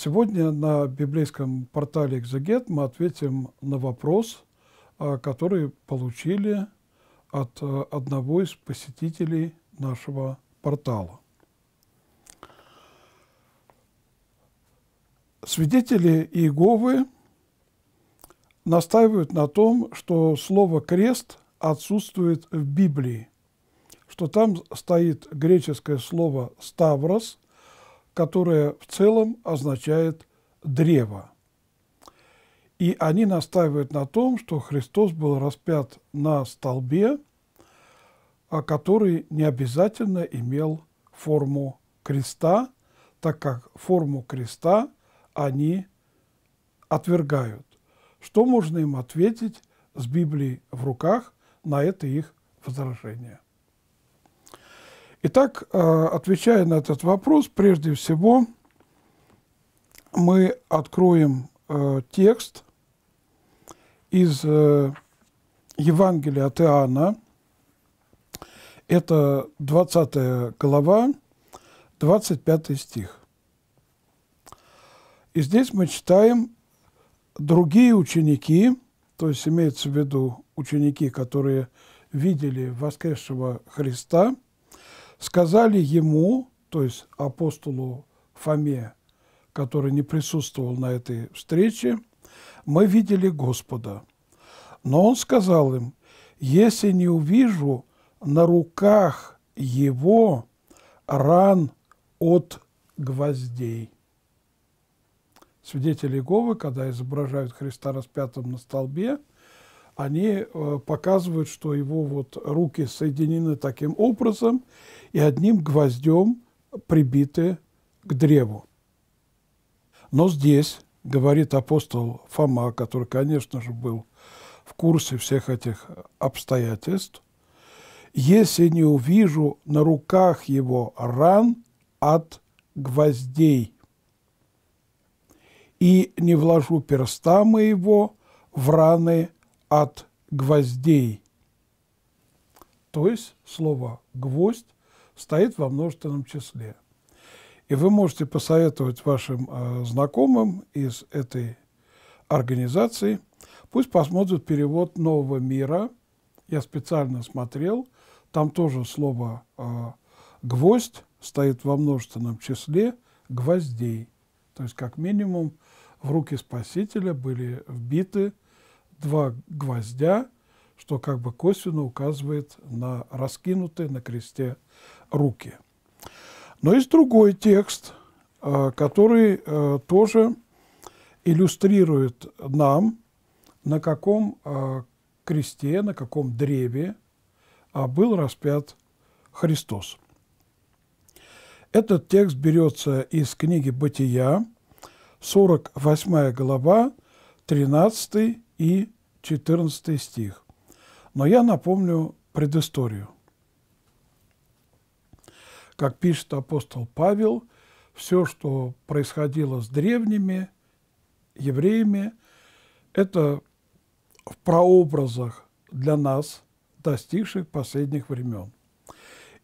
Сегодня на библейском портале «Экзегет» мы ответим на вопрос, а, который получили от а, одного из посетителей нашего портала. Свидетели Иеговы настаивают на том, что слово «крест» отсутствует в Библии, что там стоит греческое слово «ставрос», которое в целом означает «древо». И они настаивают на том, что Христос был распят на столбе, а который не обязательно имел форму креста, так как форму креста они отвергают. Что можно им ответить с Библией в руках на это их возражение? Итак, э, отвечая на этот вопрос, прежде всего мы откроем э, текст из э, Евангелия от Иоанна. Это 20 глава, 25 стих. И здесь мы читаем другие ученики, то есть имеется в виду ученики, которые видели воскресшего Христа – сказали ему, то есть апостолу Фоме, который не присутствовал на этой встрече, мы видели Господа. Но он сказал им, если не увижу на руках его ран от гвоздей. Свидетели Иеговы, когда изображают Христа распятым на столбе, они э, показывают, что его вот руки соединены таким образом и одним гвоздем прибиты к древу. Но здесь, говорит апостол Фома, который, конечно же, был в курсе всех этих обстоятельств, «Если не увижу на руках его ран от гвоздей и не вложу перста моего в раны от гвоздей. То есть слово «гвоздь» стоит во множественном числе. И вы можете посоветовать вашим э, знакомым из этой организации, пусть посмотрят перевод «Нового мира». Я специально смотрел, там тоже слово э, «гвоздь» стоит во множественном числе «гвоздей». То есть как минимум в руки Спасителя были вбиты два гвоздя, что как бы косвенно указывает на раскинутые на кресте руки. Но есть другой текст, э, который э, тоже иллюстрирует нам, на каком э, кресте, на каком древе был распят Христос. Этот текст берется из книги «Бытия», 48 глава, 13 и 14 стих. Но я напомню предысторию. Как пишет апостол Павел, все, что происходило с древними евреями, это в прообразах для нас, достигших последних времен.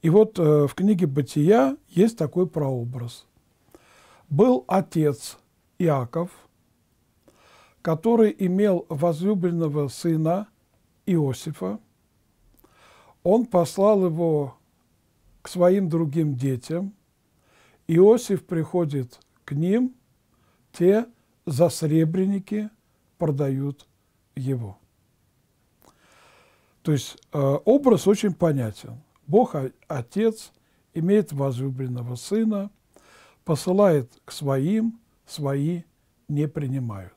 И вот э, в книге «Бытия» есть такой прообраз. «Был отец Иаков – который имел возлюбленного сына Иосифа, он послал его к своим другим детям. Иосиф приходит к ним, те за сребреники продают его. То есть э, образ очень понятен. Бог Отец имеет возлюбленного сына, посылает к своим, свои не принимают.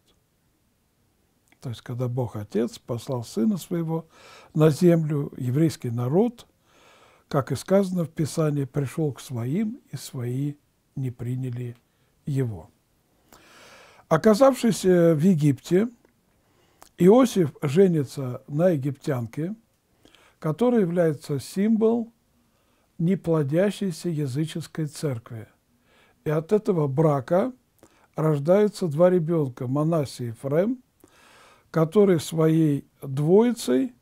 То есть, когда Бог Отец послал Сына Своего на землю, еврейский народ, как и сказано в Писании, пришел к своим, и свои не приняли его. Оказавшись э, в Египте, Иосиф женится на египтянке, которая является символ неплодящейся языческой церкви. И от этого брака рождаются два ребенка – Манасий и Фрем – который своей двоицей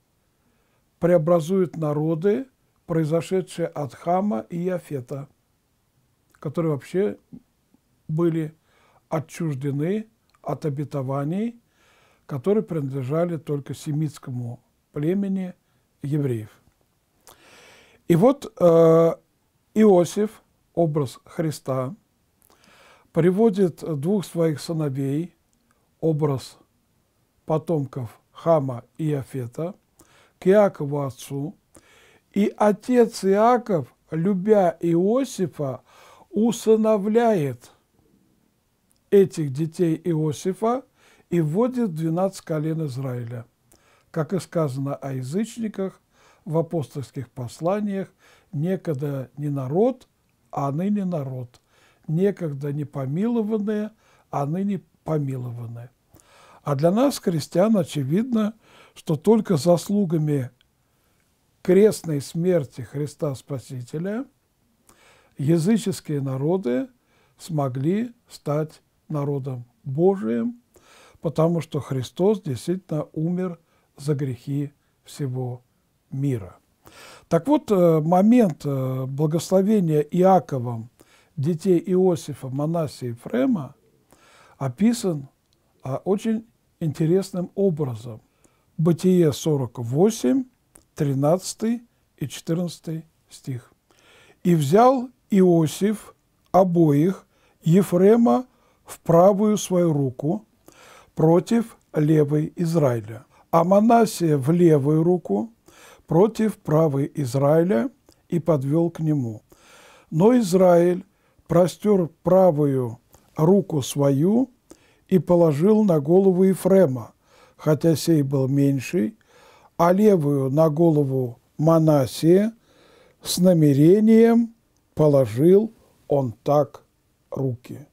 преобразует народы, произошедшие от Хама и Яфета, которые вообще были отчуждены от обетований, которые принадлежали только семитскому племени евреев. И вот э, Иосиф, образ Христа, приводит двух своих сыновей, образ потомков Хама и Афета, к Иакову отцу, и отец Иаков, любя Иосифа, усыновляет этих детей Иосифа и вводит в 12 колен Израиля, как и сказано о язычниках в апостольских посланиях, некогда не народ, а ныне народ, некогда не помилованные, а ныне помилованные. А для нас, христиан, очевидно, что только заслугами крестной смерти Христа Спасителя языческие народы смогли стать народом Божиим, потому что Христос действительно умер за грехи всего мира. Так вот, э, момент э, благословения Иаковом детей Иосифа, Манасия и Фрема описан а, очень интересным образом. Бытие 48, 13 и 14 стих. «И взял Иосиф обоих Ефрема в правую свою руку против левой Израиля, а Манасия в левую руку против правой Израиля и подвел к нему. Но Израиль простер правую руку свою и положил на голову Ефрема, хотя сей был меньший, а левую на голову Манасия с намерением положил он так руки.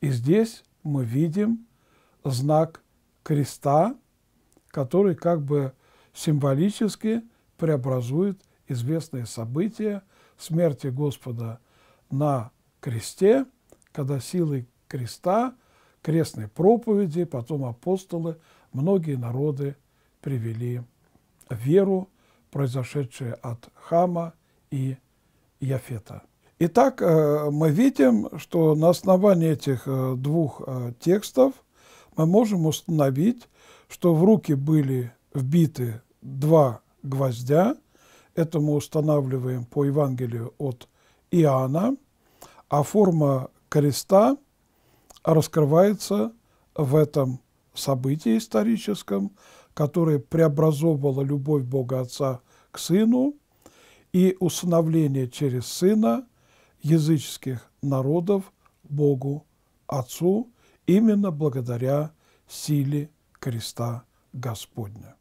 И здесь мы видим знак креста, который как бы символически преобразует известные события смерти Господа на кресте, когда силой креста крестной проповеди, потом апостолы, многие народы привели веру, произошедшую от Хама и Яфета. Итак, э, мы видим, что на основании этих э, двух э, текстов мы можем установить, что в руки были вбиты два гвоздя. Это мы устанавливаем по Евангелию от Иоанна. А форма креста – раскрывается в этом событии историческом, которое преобразовывало любовь Бога Отца к Сыну и усыновление через Сына языческих народов Богу Отцу именно благодаря силе креста Господня.